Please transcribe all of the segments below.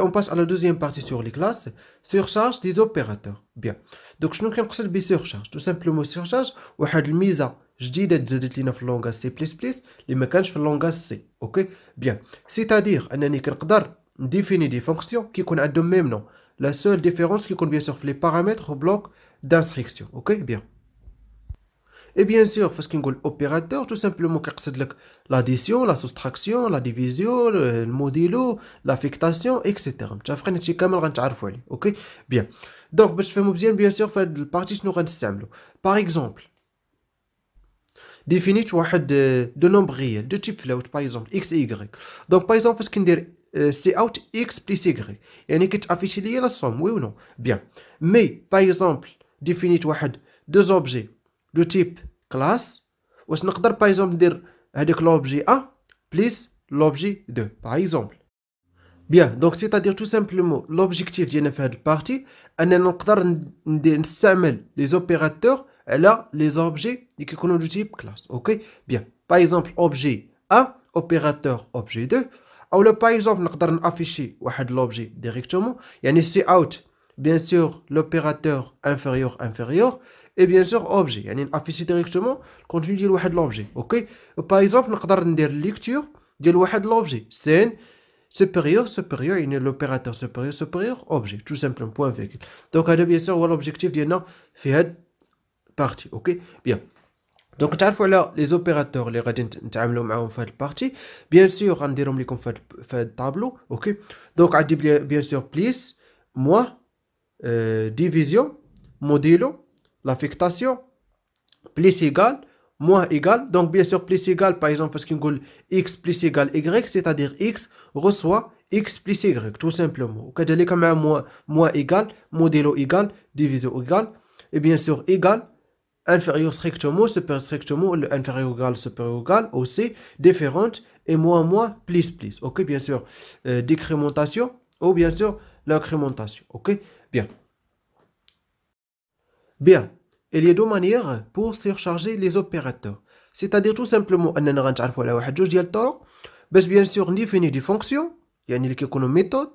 On passe à la deuxième partie sur les classes surcharge des opérateurs. Bien, donc je n'ai pas de surcharge, tout simplement surcharge ou à la mise à je dis d'être de plus C, les mécanismes de langage C. Ok, bien, c'est à dire un a niquer définir des fonctions qui connaissent de même nom. La seule différence qui convient sur les paramètres au bloc d'instruction. Ok, bien. Et bien sûr, parce qu'on dit opérateur, tout simplement, l'addition, la soustraction, la division, le modulo, l'affectation, etc. Ok Bien. Donc, ben, je fais bien sûr, faire la partie, nous Par exemple, définit de nombres réels, de type float, par exemple, x et y. Donc, par exemple, parce qu'on dit c'est out x plus y. Et qui affiché la somme, oui ou non Bien. Mais, par exemple, définit deux objets du type classe. Ou si nous par exemple l'objet 1 plus l'objet 2, par exemple. Bien, donc c'est-à-dire tout simplement l'objectif de faire partie. Nous regardons les opérateurs et là les objets du type classe. Bien, par exemple objet 1, opérateur objet 2. Ou par exemple, nous regardons afficher l'objet directement. Il y a ici, bien sûr, l'opérateur inférieur inférieur et bien sûr objet يعني affiche directement le ديال واحد l'objet par exemple on نقدر ندير une ديال واحد l'objet scène supérieur, supérieur, il y a l'opérateur supérieur, supérieur, objet, tout simplement, point virgule Donc, là, bien sûr, l'objectif de cette partie, ok Bien. Donc, tu as les opérateurs, les radins, tu as fait partie. Bien sûr, on dirait qu'on fait le tableau, ok Donc, on dit bien sûr, plus, moins, euh, division, modulo, l'affectation, plus égal, moins égal. Donc, bien sûr, plus égal, par exemple, parce qu'on dit x plus égal y, c'est-à-dire x reçoit x plus y, tout simplement. ok de quand même moins, moins égal, modello égal, divisé égal. Et bien sûr, égal, inférieur strictement, super strictement, le inférieur égal, supérieur égal, aussi, différente, et moins, moins, plus, plus. Ok, bien sûr, euh, décrémentation, ou bien sûr, l'incrémentation. Ok, bien. Bien, il y a deux manières pour surcharger les opérateurs. C'est-à-dire tout simplement, on va savoir qu'il bien sûr, on définit des fonctions, il y a une méthode,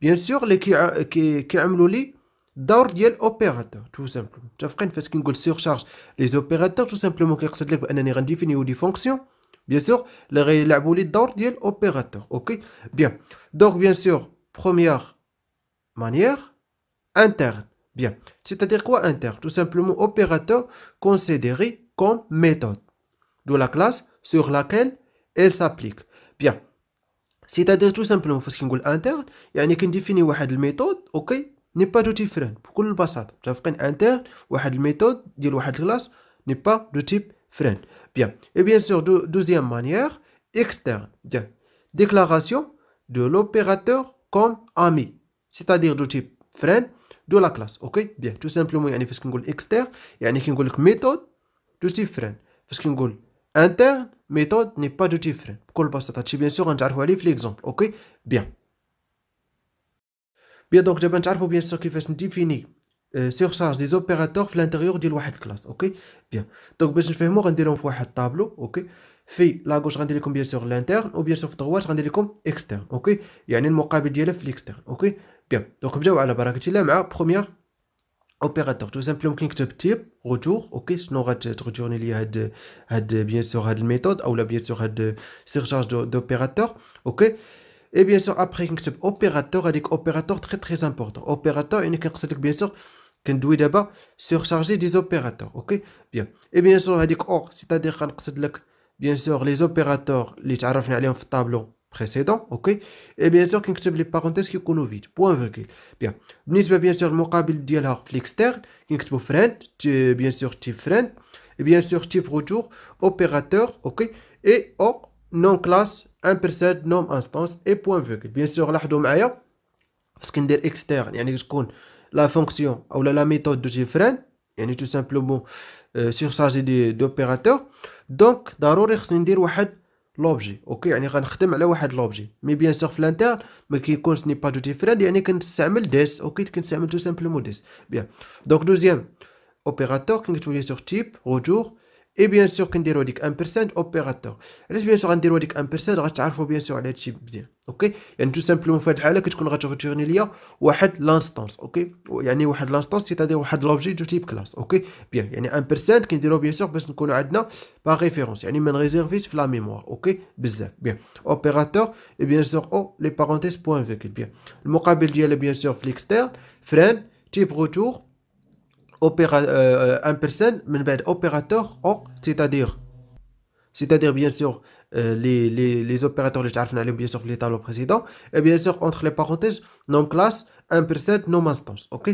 bien sûr, qui a qui D'ordre de l'opérateur, tout simplement. Tu as fait ce qu'on surcharge les opérateurs, tout simplement, qui est défini ou des fonctions. Bien sûr, le réélaboulé d'ordre de l'opérateur. Ok Bien. Donc, bien sûr, première manière, interne. Bien. C'est-à-dire quoi inter Tout simplement opérateur considéré comme méthode de la classe sur laquelle elle s'applique. Bien. C'est-à-dire tout simplement, parce qu'on dit inter, يعني définit la méthode ok n'est pas de type friend à بساطة متفقين inter une méthode, une classe, n'est pas de type friend. Bien. Et bien sûr, deuxième manière, externe. Bien. Déclaration de l'opérateur comme ami, c'est-à-dire de type friend دو لا كلاس اوكي بيان تو سامبلومون يعني فاش كنقول اكستير يعني كنقول لك ميثود دوتيفرين فاش كنقول انترن ميثود ني با دو دوتيفرين بكل بساطه هادشي بيان سور غنتعرفوا عليه في ليكزومبل اوكي بيان بيان دونك دابا نتعرفوا بيان سور كيفاش نديفيني شارج دي زوبيراتور في لانتيريور ديال واحد الكلاس اوكي بيان دونك باش نفهمو غنديرهم في واحد الطابلو اوكي في لا غوش غندير لكم بيان سور لانتيرن وبيان سور في دروات غندير لكم اكسترن اوكي يعني المقابل ديالها في ليكستيرن اوكي Bien, donc on va la la première opérateur. Tout simplement, clic type, retour, ok, sinon retourner il y bien sûr la méthode, ou bien sûr la surcharge d'opérateur, ok. Et bien sûr, après, clic de opérateur, avec opérateur très très important. Opérateur, il y a bien sûr qu'on doit d'abord surcharger des opérateurs, ok. Bien. Et bien sûr, avec oh, c'est-à-dire, bien sûr, les opérateurs, les tarifs, le tableau précédent, ok Et bien sûr, qui écrit les parenthèses qui sont vides, point virgule. Bien. Nous avons bien sûr le mot de l'externe, qui écrit friend, bien sûr type friend, et bien sûr type retour, opérateur, ok Et non nom classe, imperceled, nom instance, et point virgule. Bien sûr, là, je parce qu'on qu'on dit externe, il y a la fonction ou la méthode de type friend, il y a tout simplement euh, surchargé d'opérateurs. Donc, d'abord, il y a une لوبجي اوكي يعني غنخدم على واحد لوبجي مي بيان سور في الانترن ما كيكونش ني با دو ديفيرون يعني كنستعمل ديس اوكي كنستعمل تو سامبلومون ديس بيان دونك دوزيام اوبيراتور كنتولي سور تيب روتور اي بيان سور كنديرو هذيك 1% اوبيراتور علاش بيان سور غنديرو هذيك 1% غتعرفوا بيان سور على هادشي مزيان اوكي يعني تو سامبلومون في هاد الحاله كتكون غتغتيرني ليا واحد لانستونس اوكي يعني واحد لانستونس سيتادير واحد لوبجي دو تيب كلاس اوكي بيان يعني 1% كنديرو بيان سور باش نكونوا عندنا با ريفيرونس يعني من ريزيرفيس في لا ميموار اوكي بزاف بيان اوبيراتور اي بيان سور او لي بارونتيز بوين فيكل بيان المقابل ديالها بيان سور في ليكستيرن فران تيب روتور un euh, un personne, opérateur c'est-à-dire, c'est-à-dire bien sûr euh, les, les, les opérateurs les charfinales, bien sûr les tableaux précédents, et bien sûr entre les parenthèses nom classe, un personne, nom instance, ok,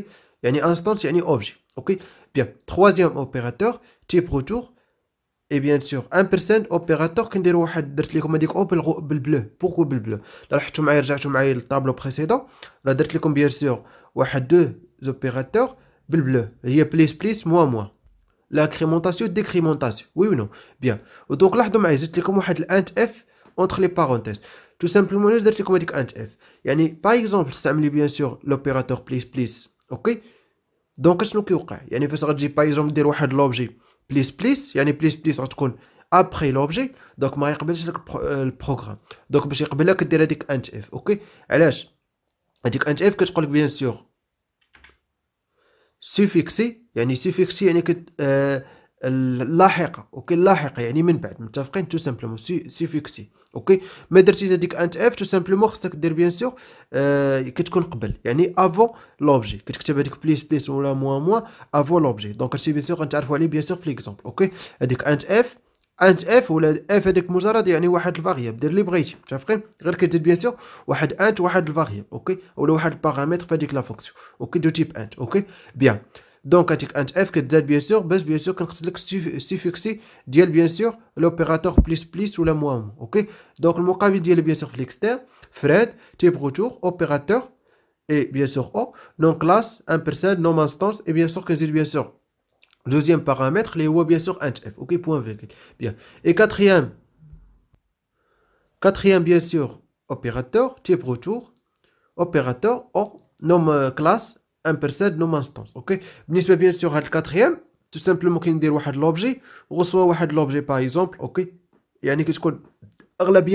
yani instance, yani objet, ok, bien troisième opérateur type retour et bien sûr un personne opérateur كنديروا واحد درت bleu. هذيك bleu pourquoi بوكو بالبلو vous رحتوا معايا رجعتوا معايا للطابلو je راه درت لكم bien sûr واحد deux opérateurs bleu. Il y a plus, plus, moins, moins. L'incrémentation, décrémentation. Oui ou non Bien. Donc là, je vais vous montrer un f entre les parenthèses. Tout simplement, je vais vous montrer un f. par exemple, si vous bien sûr l'opérateur plus, plus. Ok Donc, qu'est-ce que vous Il faut dire, par exemple, dire l'objet plus, plus. a plus, plus, en Après l'objet, donc je vais vous montrer euh, le programme. Donc, je vais vous montrer un f. Ok Alors, un f, que je crois bien sûr سيفيكسي يعني سيفيكسي يعني كت آه، اللاحقه اوكي اللاحقه يعني من بعد متفقين تو سامبلومون سيفيكسي اوكي ما درتي هذيك انت اف تو سامبلومون خصك دير بيان سور آه كتكون قبل يعني افون لوبجي كتكتب هذيك بليس بليس ولا موان موان افون لوبجي دونك سي بيان سور غنتعرفوا عليه بيان سور في ليكزومبل اوكي هذيك انت اف And f ou f est vous zarate, y une variable personne vague, il est libéré. Tu bien sûr, une, une personne vague, ok? Ou une personne paramètre avec la fonction, ok? De type and, ok? Bien. Donc avec and f que tu bien sûr, bien sûr, bien sûr, suffis, suffis, diable bien sûr, l'opérateur plus plus ou moins, ok? Donc le mot qu'a dit bien sûr, flexter, Fred, type retour, opérateur et bien sûr O, nom classe, un personne, non instance et bien sûr qu'est-ce dit bien sûr. Deuxième paramètre, les bien sûr, f. OK, point virgule, Bien. Et quatrième, quatrième, bien sûr, opérateur, type retour, opérateur, or, nom euh, classe, percède, nom instance. OK. Bien sûr, le quatrième, tout simplement, qu'on dit l'objet, reçoit l'objet, par exemple, OK. Il y a une question,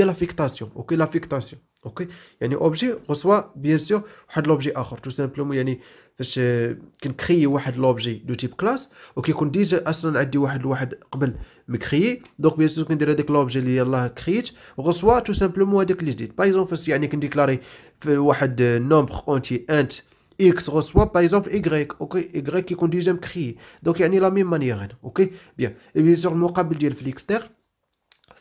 l'affectation. OK, l'affectation. اوكي يعني اوبجي غصوا بيان سور واحد لوبجي اخر تو سامبلومون يعني فاش آه، كنكريي واحد لوبجي دو تيب كلاس وكيكون ديجا اصلا عندي واحد لواحد قبل مكخيي دونك بيان سور كندير هذاك لوبجي اللي يلاه كخيت غصوا تو سامبلومون هذاك اللي جديد باغ اكزومبل فاش يعني كنديكلاري في واحد نومبر اونتي انت اكس غصوا باغ اكزومبل ايغريك اوكي ايغريك كيكون ديجا مكخيي دونك يعني لا ميم مانيير هنا اوكي بيان بيان سور المقابل ديال في الاكستير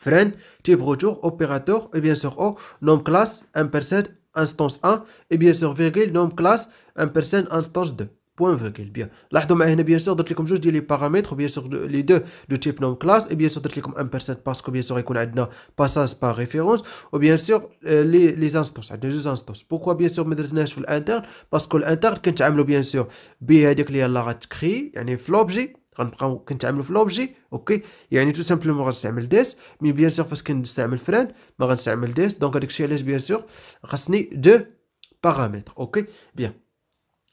friend, type retour, opérateur, et eh bien sûr O, oh, nom classe, ampersand, instance 1, et eh bien sûr virgule, nom classe, ampersand, instance 2. Point virgule, bien. Là, eh bien sûr, d'autres comme je dis les paramètres, bien sûr, les deux de type nom classe, et bien sûr, d'autres comme ampersand, parce que bien sûr, il y a un passage par référence, ou bien sûr, euh, les, les instances, les deux instances. Pourquoi bien sûr, mettre sur l'interne Parce que l'interne, quand tu as bien sûr, B, il y a la créée, il y a l'objet. غنبقاو كنتعاملوا في لوبجي اوكي يعني تو سامبلومون غنستعمل ديس مي بيان سور فاش كنستعمل فران ما غنستعمل ديس دونك هذاك الشيء علاش بيان سور خاصني دو باغامتر اوكي بيان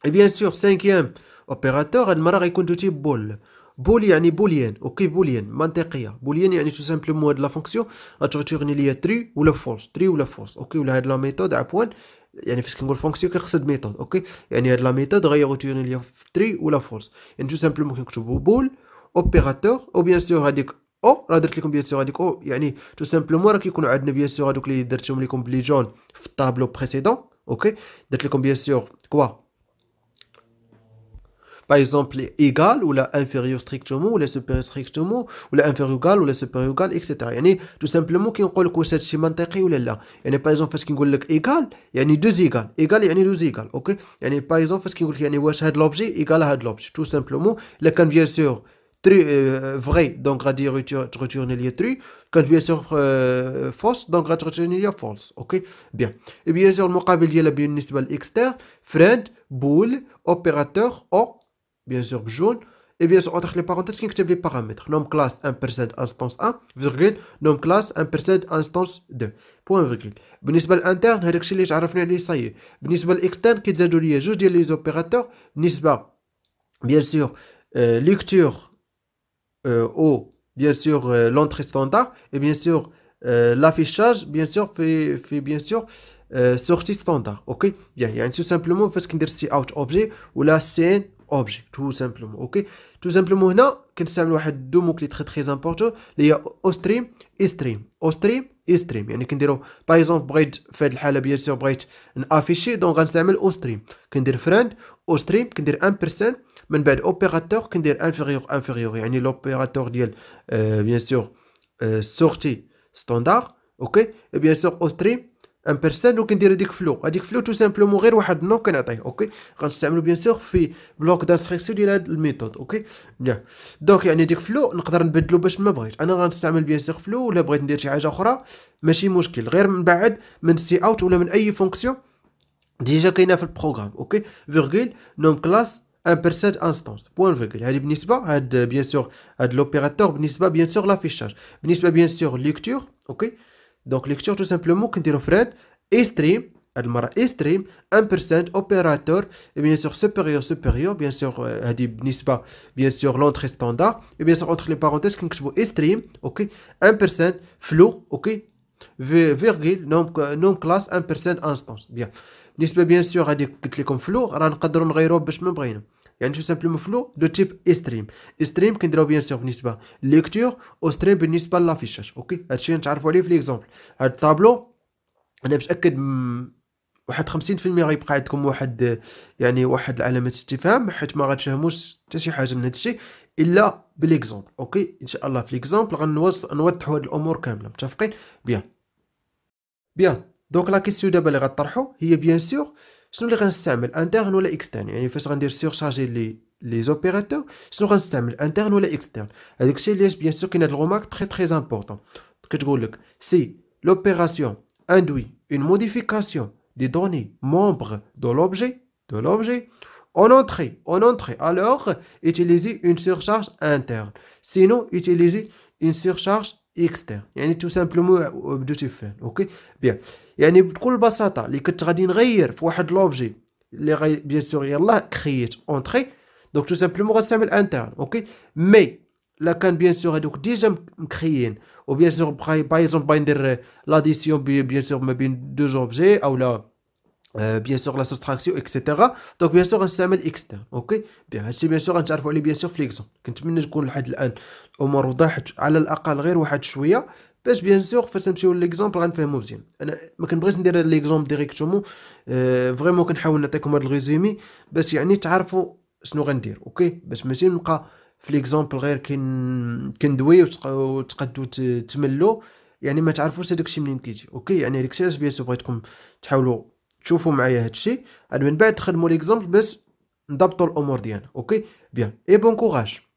اي بيان سور سانكيام اوبيراتور هاد المره غيكون تو تيب بول بول يعني بوليان اوكي بوليان منطقيه بوليان يعني تو سامبلومون هاد لا فونكسيون غتغتيغني ليا تري ولا فولس تري ولا فولس اوكي ولا هاد لا ميثود عفوا يعني فاش كنقول فونكسيون كنقصد ميثود اوكي يعني هاد لا ميثود غيغوتيوني ليا في تري ولا فورس يعني تو سامبلومون كنكتبو بول اوبيراتور او بيان سور هاديك او راه درت لكم بيان سور هاديك او يعني تو سامبلومون راه كيكونوا عندنا بيان سور هادوك اللي درتهم لكم بلي جون في الطابلو بريسيدون اوكي درت لكم بيان سور كوا par exemple égal ou la inférieur strictement ou la supérieur strictement ou la inférieur égal ou la supérieur égal etc يعني tout simplement dit que dit que هادشي منطقي ولا là يعني par exemple فاش كنقول dit égal يعني deux égal égal يعني deux égal اوكي يعني par exemple on كنقول dit يعني واش هذا l'objet égal هذا l'objet. tout simplement le bien sûr True, euh, vrai, donc à dire retourner les true, quand bien sûr euh, false, donc à retourner les false, ok Bien. Et bien sûr, le mot de la بالنسبة l'externe, friend, boule, opérateur, or, Bien sûr, jaune. Et bien sûr, entre les parenthèses qui est les paramètres. nom, classe, un instance 1. nom, classe, un instance 2. Point virgule. Une interne, elle est que à Ça externe qui est déjà donnée. Je dire les opérateurs. nest Bien sûr, lecture O, Bien sûr, l'entrée standard. Et bien sûr, l'affichage. Bien sûr, fait bien sûr, sortie standard. Ok Bien, il y a simplement parce qu'il y a objet ou la scène. اوبجي تو سامبلومون اوكي تو سامبلومون هنا كنستعمل واحد دو موك لي تري تري امبورطون اللي هي او ستريم اي ستريم او ستريم اي ستريم يعني كنديرو باغ اكزومبل بغيت في هذه الحاله بيان سور بغيت نافيشي دونك غنستعمل او ستريم كندير فريند او ستريم كندير ان بيرسون من بعد اوبيراتور كندير انفيريور انفيريور يعني لوبيراتور ديال بيان سور سورتي ستاندار اوكي بيان سور او ستريم ان بيرسان ندير هذيك فلو هذيك فلو تو سامبلومون غير واحد النوم كنعطيه اوكي غنستعملو بيان سور في بلوك دانستريكسيون ديال هاد الميثود اوكي بيان دونك يعني ديك فلو نقدر نبدلو باش ما بغيت انا غنستعمل بيان سور فلو ولا بغيت ندير شي حاجه اخرى ماشي مشكل غير من بعد من سي اوت ولا من اي فونكسيون ديجا كاينه في البروغرام اوكي فيرغول نوم كلاس ان بيرسون انستانس بوان فيغول هذه بالنسبه هاد بيان سور هاد لوبيراتور بالنسبه بيان سور لافيشاج بالنسبه بيان سور ليكتور اوكي Donc lecture tout simplement est elle un opérateur et bien sûr supérieur supérieur bien sûr euh, bien sûr l'entrée standard et bien sûr entre les parenthèses ok un flow ok virgule non classe un personne instance bien nest bien sûr a les يعني تو سامبلومون فلو دو تيب استريم استريم كنديرو بيان سيغ بالنسبه ليكتور او ستريم بالنسبه لافيشاج اوكي هادشي نتعرفوا عليه في ليكزومبل هاد الطابلو انا متاكد واحد 50% غيبقى عندكم واحد يعني واحد العلامات استفهام حيت ما غتفهموش حتى شي حاجه من هادشي الا بالاكزومبل اوكي ان شاء الله في ليكزومبل غنوضحوا هاد الامور كامله متفقين بيان بيان دونك لا كيسيو دابا اللي غطرحو هي بيان سور c'est nous les un inter interne les externe, il faut se rendre surcharger les opérateurs sur nous système un ou interne les externe avec bien sûr qu'il y a remarques très très important que je vous l'opération induit une modification des données membres de l'objet de l'objet en entrée en entrée alors utilisez une surcharge interne sinon utilisez une surcharge اكستير يعني تو سامبلومون اوبجيكتيف تيفان اوكي بيان يعني بكل بساطه اللي كنت غادي نغير في واحد لوبجي اللي غي بيان سور يلاه كرييت اونتري دونك تو سامبلومون غنستعمل انترن اوكي مي لا كان بيان سور هادوك ديجا مكريين وبيان سور باي اكزومبل باغي ندير لاديسيون بيان سور ما بين دو اوبجي اولا بيان سور لا سوستراكسيون اكسيتيرا دونك بيان سور غنستعمل اكسترن اوكي بيان هادشي بيان سور غنتعرفوا عليه بيان سور في ليكزومبل كنتمنى تكون لحد الان الامور وضحت على الاقل غير واحد شويه باش بيان سور فاش نمشيو ليكزومبل غنفهمو مزيان انا ما كنبغيش ندير ليكزومبل ديريكتومون اه فريمون كنحاول نعطيكم هاد الريزومي باش يعني تعرفوا شنو غندير اوكي باش ماشي نبقى في ليكزومبل غير كن كندوي وتقدو تملو يعني ما تعرفوش هذاك الشيء منين كيجي اوكي يعني هذاك الشيء بيان سور بغيتكم تحاولوا تشوفوا معايا هادشي من بعد تخدموا ليكزامبل باش نضبطوا الامور ديالنا اوكي بيان اي بون كوراج